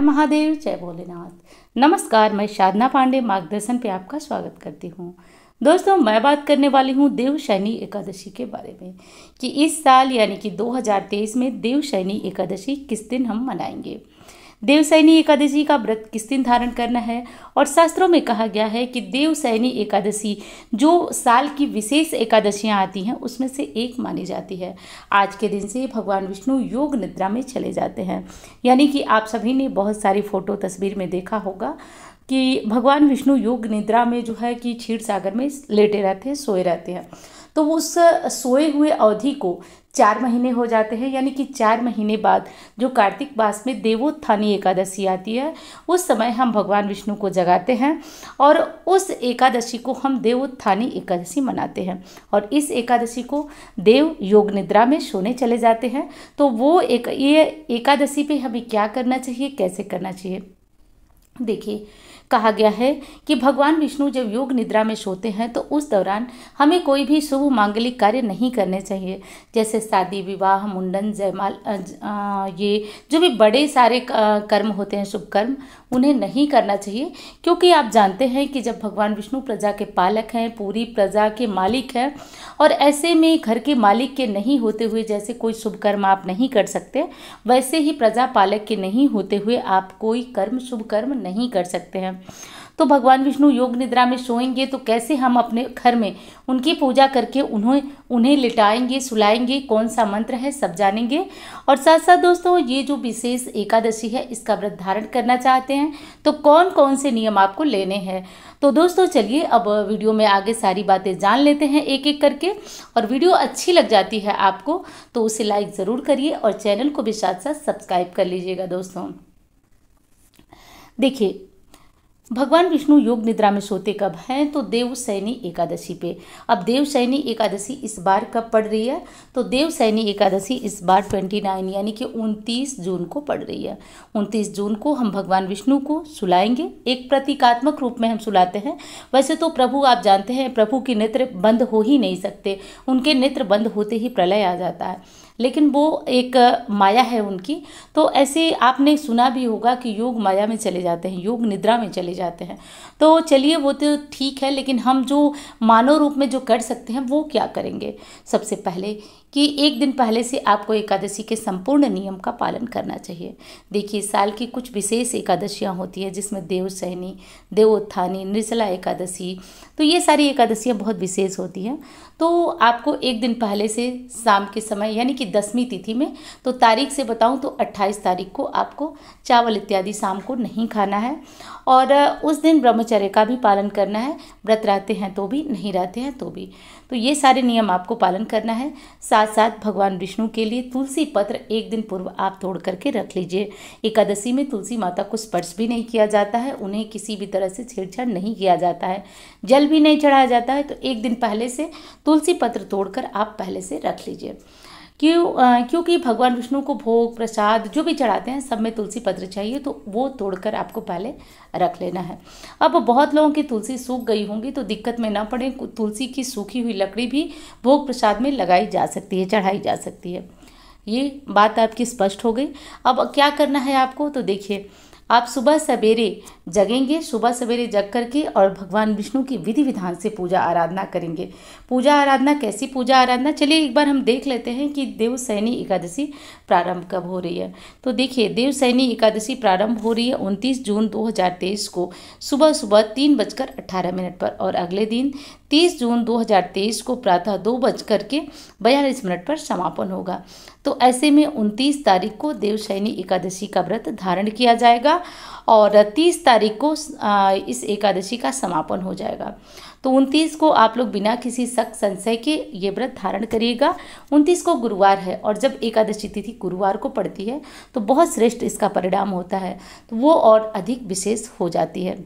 मैं महादेव जय भोलेनाथ नमस्कार मैं शारदा पांडे मार्गदर्शन पे आपका स्वागत करती हूँ दोस्तों मैं बात करने वाली हूँ देवशैनी एकादशी के बारे में कि इस साल यानी कि 2023 में देवशैनी एकादशी किस दिन हम मनाएंगे देवसैनी एकादशी का व्रत किस दिन धारण करना है और शास्त्रों में कहा गया है कि देवसैनी एकादशी जो साल की विशेष एकादशियाँ आती हैं उसमें से एक मानी जाती है आज के दिन से भगवान विष्णु योग निद्रा में चले जाते हैं यानी कि आप सभी ने बहुत सारी फ़ोटो तस्वीर में देखा होगा कि भगवान विष्णु योग निद्रा में जो है कि क्षीर सागर में लेटे रहते हैं सोए रहते हैं तो उस सोए हुए अवधि को चार महीने हो जाते हैं यानी कि चार महीने बाद जो कार्तिक मास में देवोत्थानी एकादशी आती है उस समय हम भगवान विष्णु को जगाते हैं और उस एकादशी को हम देवोत्थानी एकादशी मनाते हैं और इस एकादशी को देव योग निद्रा में सोने चले जाते हैं तो वो एक ये एकादशी पे हमें क्या करना चाहिए कैसे करना चाहिए देखिए कहा गया है कि भगवान विष्णु जब योग निद्रा में सोते हैं तो उस दौरान हमें कोई भी शुभ मांगलिक कार्य नहीं करने चाहिए जैसे शादी विवाह मुंडन जयमाल ये जो भी बड़े सारे कर्म होते हैं शुभ कर्म उन्हें नहीं करना चाहिए क्योंकि आप जानते हैं कि जब भगवान विष्णु प्रजा के पालक हैं पूरी प्रजा के मालिक हैं और ऐसे में घर के मालिक के नहीं होते हुए जैसे कोई शुभ कर्म आप नहीं कर सकते वैसे ही प्रजा पालक के नहीं होते हुए आप कोई कर्म शुभ कर्म नहीं कर सकते हैं तो भगवान विष्णु योग निद्रा में सोएंगे तो कैसे हम अपने घर में उनकी पूजा करके उन्हें उन्हें लिटाएंगे सुलाएंगे कौन सा मंत्र है सब जानेंगे और साथ साथ दोस्तों ये जो विशेष एकादशी है इसका व्रत धारण करना चाहते हैं तो कौन कौन से नियम आपको लेने हैं तो दोस्तों चलिए अब वीडियो में आगे सारी बातें जान लेते हैं एक एक करके और वीडियो अच्छी लग जाती है आपको तो उसे लाइक ज़रूर करिए और चैनल को भी साथ साथ सब्सक्राइब कर लीजिएगा दोस्तों देखिए भगवान विष्णु योग निद्रा में सोते कब हैं तो देवसैनी एकादशी पे अब देवसैनी एकादशी इस बार कब पड़ रही है तो देवसैनी एकादशी इस बार ट्वेंटी नाइन यानी कि उनतीस जून को पड़ रही है उनतीस जून को हम भगवान विष्णु को सुलाएंगे एक प्रतीकात्मक रूप में हम सुलाते हैं वैसे तो प्रभु आप जानते हैं प्रभु के नेत्र बंद हो ही नहीं सकते उनके नेत्र बंद होते ही प्रलय आ जाता है लेकिन वो एक माया है उनकी तो ऐसे आपने सुना भी होगा कि योग माया में चले जाते हैं योग निद्रा में चले जाते हैं तो चलिए वो तो ठीक है लेकिन हम जो मानव रूप में जो कर सकते हैं वो क्या करेंगे सबसे पहले कि एक दिन पहले से आपको एकादशी के संपूर्ण नियम का पालन करना चाहिए देखिए साल की कुछ विशेष एकादशियाँ होती है जिसमें देव देवोत्थानी देव निर्जला एकादशी तो ये सारी एकादशियाँ बहुत विशेष होती हैं तो आपको एक दिन पहले से शाम के समय यानी कि दसवीं तिथि में तो तारीख से बताऊँ तो अट्ठाईस तारीख को आपको चावल इत्यादि शाम को नहीं खाना है और उस दिन ब्रह्मचर्य का भी पालन करना है व्रत रहते हैं तो भी नहीं रहते हैं तो भी तो ये सारे नियम आपको पालन करना है साथ साथ भगवान विष्णु के लिए तुलसी पत्र एक दिन पूर्व आप तोड़ करके रख लीजिए एकादशी में तुलसी माता को स्पर्श भी नहीं किया जाता है उन्हें किसी भी तरह से छेड़छाड़ नहीं किया जाता है जल भी नहीं चढ़ाया जाता है तो एक दिन पहले से तुलसी पत्र तोड़कर आप पहले से रख लीजिए क्यों क्योंकि भगवान विष्णु को भोग प्रसाद जो भी चढ़ाते हैं सब में तुलसी पत्र चाहिए तो वो तोड़कर आपको पहले रख लेना है अब बहुत लोगों की तुलसी सूख गई होंगी तो दिक्कत में ना पड़े तुलसी की सूखी हुई लकड़ी भी भोग प्रसाद में लगाई जा सकती है चढ़ाई जा सकती है ये बात आपकी स्पष्ट हो गई अब क्या करना है आपको तो देखिए आप सुबह सवेरे जगेंगे सुबह सवेरे जग करके और भगवान विष्णु की विधि विधान से पूजा आराधना करेंगे पूजा आराधना कैसी पूजा आराधना चलिए एक बार हम देख लेते हैं कि देवसैनी एकादशी प्रारंभ कब हो रही है तो देखिए देवसैनी एकादशी प्रारंभ हो रही है उनतीस जून दो को सुबह सुबह तीन बजकर अट्ठारह मिनट पर और अगले दिन तीस जून तेईस को प्रातः दो बज करके बयालीस मिनट पर समापन होगा तो ऐसे में उनतीस तारीख को देवशैनी एकादशी का व्रत धारण किया जाएगा जाएगा और 30 तारीख को इस एकादशी का समापन हो जाएगा तो 29 को आप लोग बिना किसी शक संशय के ये व्रत धारण करिएगा 29 को गुरुवार है और जब एकादशी तिथि गुरुवार को पड़ती है तो बहुत श्रेष्ठ इसका परिणाम होता है तो वो और अधिक विशेष हो जाती है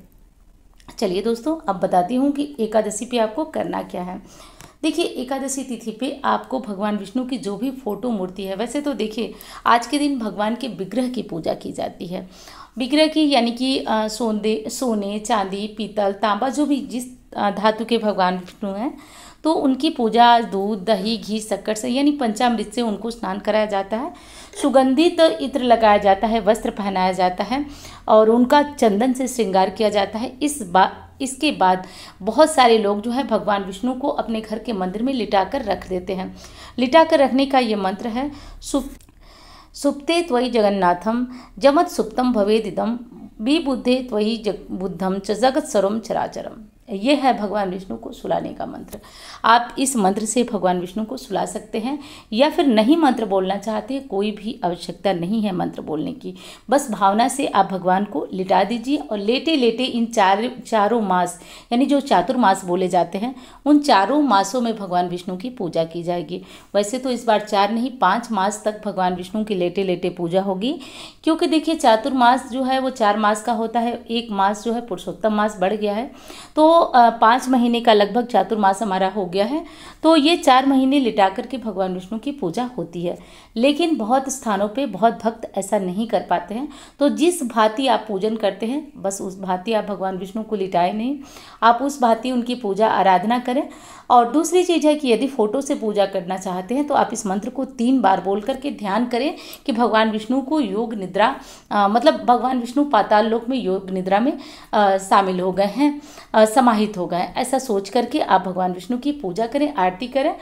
चलिए दोस्तों अब बताती हूँ कि एकादशी पे आपको करना क्या है देखिए एकादशी तिथि पे आपको भगवान विष्णु की जो भी फोटो मूर्ति है वैसे तो देखिए आज के दिन भगवान के विग्रह की पूजा की जाती है विग्रह की यानी कि सोने सोने चांदी पीतल तांबा जो भी जिस धातु के भगवान विष्णु हैं तो उनकी पूजा दूध दही घी शक्कर से यानी पंचामृत से उनको स्नान कराया जाता है सुगंधित इत्र लगाया जाता है वस्त्र पहनाया जाता है और उनका चंदन से श्रृंगार किया जाता है इस बा इसके बाद बहुत सारे लोग जो है भगवान विष्णु को अपने घर के मंदिर में लिटा कर रख देते हैं लिटा कर रखने का ये मंत्र है सु सुप्ते त्वयि जगन्नाथम जमत सुप्तम भवेदिदम विबुद्धे त्वयि जग बुद्धम च जगत सर्व चराचरम ये है भगवान विष्णु को सुलाने का मंत्र आप इस मंत्र से भगवान विष्णु को सुला सकते हैं या फिर नहीं मंत्र बोलना चाहते कोई भी आवश्यकता नहीं है मंत्र बोलने की बस भावना से आप भगवान को लिटा दीजिए और लेटे लेटे इन चार चारों मास यानी जो चातुर्मास बोले जाते हैं उन चारों मासों में भगवान विष्णु की पूजा की जाएगी वैसे तो इस बार चार नहीं पाँच मास तक भगवान विष्णु की लेटे लेटे पूजा होगी क्योंकि देखिए चातुर्मास जो है वो चार मास का होता है एक मास जो है पुरुषोत्तम मास बढ़ गया है तो पाँच महीने का लगभग चातुर्मास हमारा हो गया है तो ये चार महीने लिटा करके भगवान विष्णु की पूजा होती है लेकिन बहुत स्थानों पे बहुत भक्त ऐसा नहीं कर पाते हैं तो जिस भांति आप पूजन करते हैं बस उस भांति आप भगवान विष्णु को लिटाए नहीं आप उस भांति उनकी पूजा आराधना करें और दूसरी चीज़ है कि यदि फ़ोटो से पूजा करना चाहते हैं तो आप इस मंत्र को तीन बार बोल करके ध्यान करें कि भगवान विष्णु को योग निद्रा आ, मतलब भगवान विष्णु पाताल लोक में योग निद्रा में आ, शामिल हो गए हैं आ, समाहित हो गए हैं ऐसा सोच करके आप भगवान विष्णु की पूजा करें आरती करें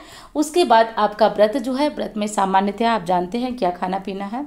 उसके बाद आपका व्रत जो है व्रत में सामान्यतः आप आप जानते हैं क्या खाना पीना है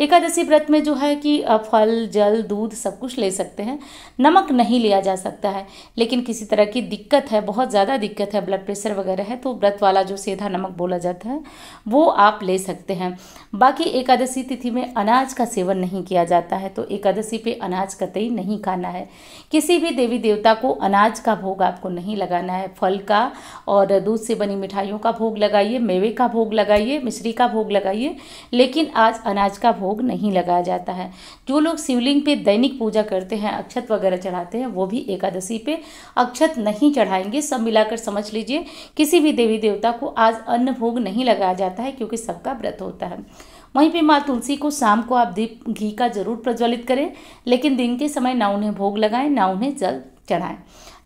एकादशी व्रत में जो है कि फल जल दूध सब कुछ ले सकते हैं नमक नहीं लिया जा सकता है लेकिन किसी तरह की दिक्कत है बहुत ज़्यादा दिक्कत है ब्लड प्रेशर वगैरह है तो व्रत वाला जो सीधा नमक बोला जाता है वो आप ले सकते हैं बाकी एकादशी तिथि में अनाज का सेवन नहीं किया जाता है तो एकादशी पे अनाज कतई नहीं खाना है किसी भी देवी देवता को अनाज का भोग आपको नहीं लगाना है फल का और दूध से बनी मिठाइयों का भोग लगाइए मेवे का भोग लगाइए मिश्री का भोग लगाइए लेकिन आज अनाज का भोग नहीं लगाया जाता है जो लोग शिवलिंग पे दैनिक पूजा करते हैं अक्षत वगैरह चढ़ाते हैं वो भी एकादशी पे अक्षत नहीं चढ़ाएंगे सब मिलाकर समझ लीजिए किसी भी देवी देवता को आज अन्न भोग नहीं लगाया जाता है क्योंकि सबका व्रत होता है वहीं पे माँ तुलसी को शाम को आप दीप घी का जरूर प्रज्वलित करें लेकिन दिन के समय ना उन्हें भोग लगाएं ना उन्हें जल चढ़ाएं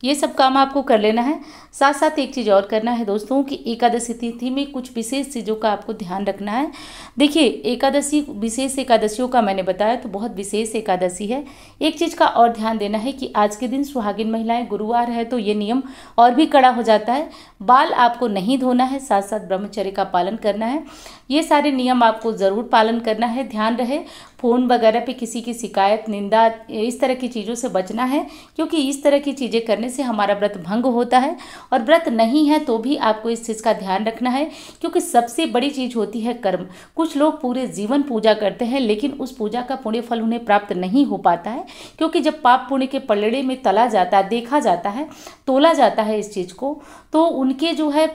ये सब काम आपको कर लेना है साथ साथ एक चीज़ और करना है दोस्तों कि एकादशी तिथि में कुछ विशेष चीज़ों का आपको ध्यान रखना है देखिए एकादशी विशेष एकादशियों का मैंने बताया तो बहुत विशेष एकादशी है एक चीज़ का और ध्यान देना है कि आज के दिन सुहागिन महिलाएं गुरुवार है तो ये नियम और भी कड़ा हो जाता है बाल आपको नहीं धोना है साथ साथ ब्रह्मचर्य का पालन करना है ये सारे नियम आपको ज़रूर पालन करना है ध्यान रहे फ़ोन वगैरह पे किसी की शिकायत निंदा इस तरह की चीज़ों से बचना है क्योंकि इस तरह की चीज़ें करने करने से हमारा व्रत भंग होता है और व्रत नहीं है तो भी आपको इस चीज़ का ध्यान रखना है क्योंकि सबसे बड़ी चीज़ होती है कर्म कुछ लोग पूरे जीवन पूजा करते हैं लेकिन उस पूजा का पुण्य फल उन्हें प्राप्त नहीं हो पाता है क्योंकि जब पाप पुण्य के पलड़े में तला जाता है देखा जाता है तोला जाता है इस चीज़ को तो उनके जो है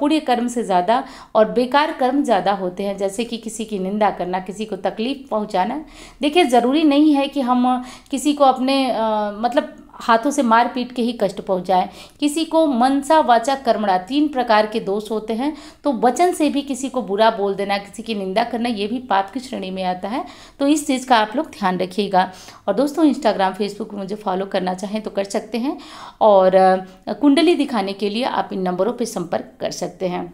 पुण्य कर्म से ज़्यादा और बेकार कर्म ज़्यादा होते हैं जैसे कि किसी की निंदा करना किसी को तकलीफ़ पहुँचाना देखिए ज़रूरी नहीं है कि हम किसी को अपने आ, मतलब हाथों से मार पीट के ही कष्ट पहुंचाए किसी को मनसा वाचा कर्मणा तीन प्रकार के दोष होते हैं तो वचन से भी किसी को बुरा बोल देना किसी की निंदा करना ये भी पाप की श्रेणी में आता है तो इस चीज़ का आप लोग ध्यान रखिएगा और दोस्तों इंस्टाग्राम फेसबुक मुझे फॉलो करना चाहें तो कर सकते हैं और कुंडली दिखाने के लिए आप इन नंबरों पर संपर्क कर सकते हैं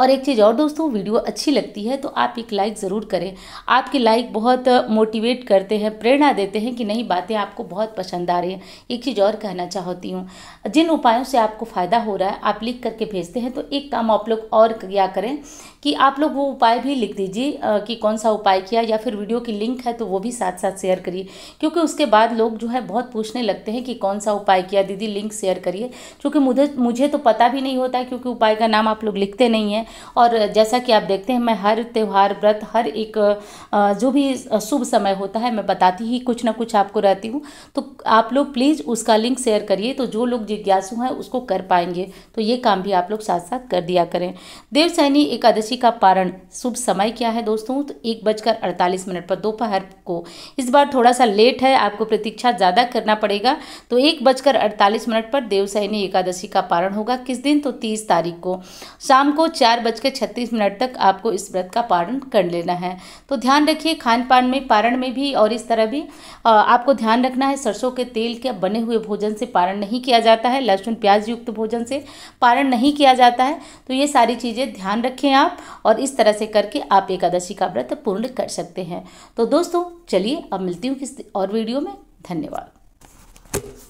और एक चीज़ और दोस्तों वीडियो अच्छी लगती है तो आप एक लाइक ज़रूर करें आपके लाइक बहुत मोटिवेट करते हैं प्रेरणा देते हैं कि नहीं बातें आपको बहुत पसंद आ रही हैं एक चीज़ और कहना चाहती हूँ जिन उपायों से आपको फ़ायदा हो रहा है आप लिख करके भेजते हैं तो एक काम आप लोग और क्या करें कि आप लोग वो उपाय भी लिख दीजिए कि कौन सा उपाय किया या फिर वीडियो की लिंक है तो वो भी साथ साथ शेयर करिए क्योंकि उसके बाद लोग जो है बहुत पूछने लगते हैं कि कौन सा उपाय किया दीदी लिंक शेयर करिए क्योंकि मुझे मुझे तो पता भी नहीं होता क्योंकि उपाय का नाम आप लोग लिखते नहीं हैं और जैसा कि आप देखते हैं मैं हर त्यौहार व्रत हर एक जो भी शुभ समय होता है मैं बताती ही कुछ ना कुछ आपको रहती हूँ तो आप लोग प्लीज़ उसका लिंक शेयर करिए तो जो लोग जिज्ञासु हैं उसको कर पाएंगे तो ये काम भी आप लोग साथ साथ कर दिया करें देवसैनी एकादशी का पारण शुभ समय क्या है दोस्तों तो एक बजकर अड़तालीस मिनट पर दोपहर को इस बार थोड़ा सा लेट है आपको प्रतीक्षा ज़्यादा करना पड़ेगा तो एक बजकर अड़तालीस मिनट पर देवसैनी एकादशी का पारण होगा किस दिन तो तीस तारीख को शाम को चार बजकर छत्तीस मिनट तक आपको इस व्रत का पारण कर लेना है तो ध्यान रखिए खान पान में पारण में भी और इस तरह भी आपको ध्यान रखना है सरसों के तेल के बने हुए भोजन से पारण नहीं किया जाता है लहसुन प्याज युक्त भोजन से पारण नहीं किया जाता है तो ये सारी चीज़ें ध्यान रखें आप और इस तरह से करके आप एकादशी का व्रत पूर्ण कर सकते हैं तो दोस्तों चलिए अब मिलती हूँ किसी और वीडियो में धन्यवाद